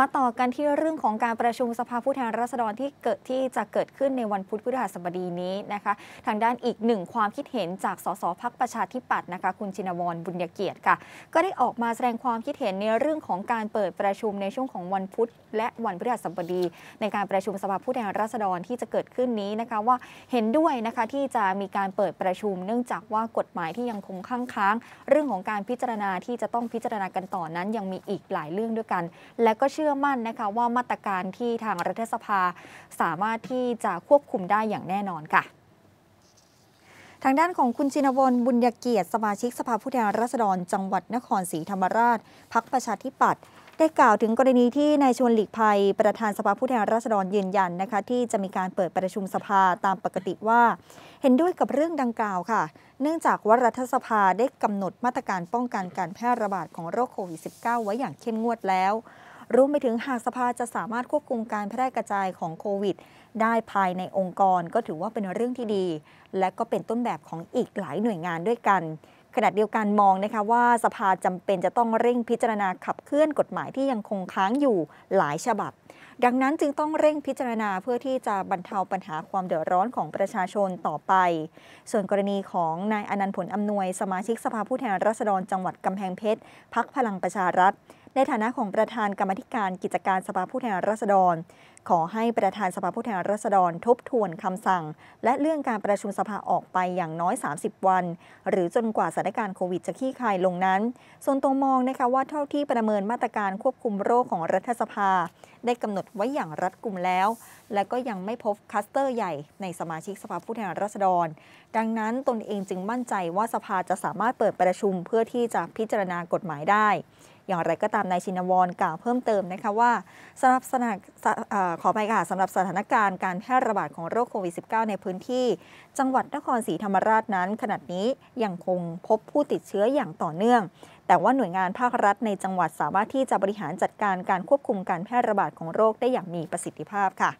มาต่อกันที่เรื่องของการประชุมสภาผู้แทนราษฎรที่เกิดที่จะเกิดขึ้นในวันพุธพฤหัสบดีนี้นะคะทางด้านอีกหนึ่งความคิดเห็นจากสสพักประชาธิปัตย์นะคะคุณชินวรบุญยเกียรติค่ะก็ได้ออกมาแสดงความคิดเห็นในเรื่องของการเปิดประชุมในช่วงของวันพุธและวันพฤหัสบดีในการประชุมสภาผู้แทนราษฎรที่จะเกิดขึ้นนี้นะคะว่าเห็นด้วยนะคะที่จะมีการเปิดประชุม เนื่องจากว่ากฎหมายที่ยังคงค้างค้างเรื่องของการพิจารณาที่จะต้องพิจารณากันต่อนนั้น ยังมีอีกหลายเรื่องด้วยกัน และก็เชื่อื่อมั่นนะคะว่ามาตรการที่ทางรัฐสภาสามารถที่จะควบคุมได้อย่างแน่นอนค่ะ ทางด้านของคุณชินวรบุญยเกียรติ สมาชิกสภาผู้แทนราษฎร จังหวัดนครศรีธรรมราชพักประชาธิปัตย์ได้กล่าวถึงกรณีที่นายชวนหลีกภัย ประธานสภาผู้แทนราษฎรยืนยันนะคะที่จะมีการเปิดประชุมสภาตามปกติว่า เห็นด้วยกับเรื่องดังกล่าวค่ะ เนื่องจากว่ารัฐสภาได้กำหนดมาตรการป้องกันการแพร่ระบาดของโรคโควิด -19 ไว้อย่างเข้มงวดแล้วรวมไปถึงหากสภาจะสามารถควบคุมการแพร่กระจายของโควิด ได้ภายในองค์กร ก็ถือว่าเป็นเรื่องที่ดี และก็เป็นต้นแบบของอีกหลายหน่วยงานด้วยกัน ขณะเดียวกันมองนะคะว่าสภาจำเป็นจะต้องเร่งพิจารณาขับเคลื่อนกฎหมายที่ยังคงค้างอยู่หลายฉบับ ดังนั้นจึงต้องเร่งพิจารณาเพื่อที่จะบรรเทาปัญหาความเดือดร้อนของประชาชนต่อไป ส่วนกรณีของนายอนันต์ผลอำนวยสมาชิกสภาผู้แทนราษฎร จังหวัดกำแพงเพชรพักพลังประชารัฐในฐานะของประธานกรรมธิการกิจการสภาผู้แทนราษฎรขอให้ประธานสภาผู้แทนราษฎร ทบทวนคำสั่ง และเลื่อนการประชุมสภาออกไปอย่างน้อย 30 วัน หรือจนกว่าสถานการณ์โควิดจะคลี่คลายลงนั้น ส่วนตัวมองนะคะว่าเท่าที่ประเมินมาตรการควบคุมโรคของรัฐสภา ได้กำหนดไว้อย่างรัดกุมแล้ว และก็ยังไม่พบคัสเตอร์ใหญ่ในสมาชิกสภาผู้แทนราษฎร ดังนั้นตนเองจึงมั่นใจว่าสภาจะสามารถเปิดประชุมเพื่อที่จะพิจารณากฎหมายได้ อย่างไรก็ตามนายชินวรกล่าวเพิ่มเติมนะคะว่าสำหรับสถานขอไปค่ะ สำหรับสถานการณ์การแพร่ระบาดของโรคโควิด -19 ในพื้นที่ จังหวัดนครศรีธรรมราชนั้นขณะนี้ยังคงพบผู้ติดเชื้ออย่างต่อเนื่อง แต่ว่าหน่วยงานภาครัฐในจังหวัดสามารถที่จะบริหารจัดการการควบคุมการแพร่ระบาดของโรคได้อย่างมีประสิทธิภาพค่ะ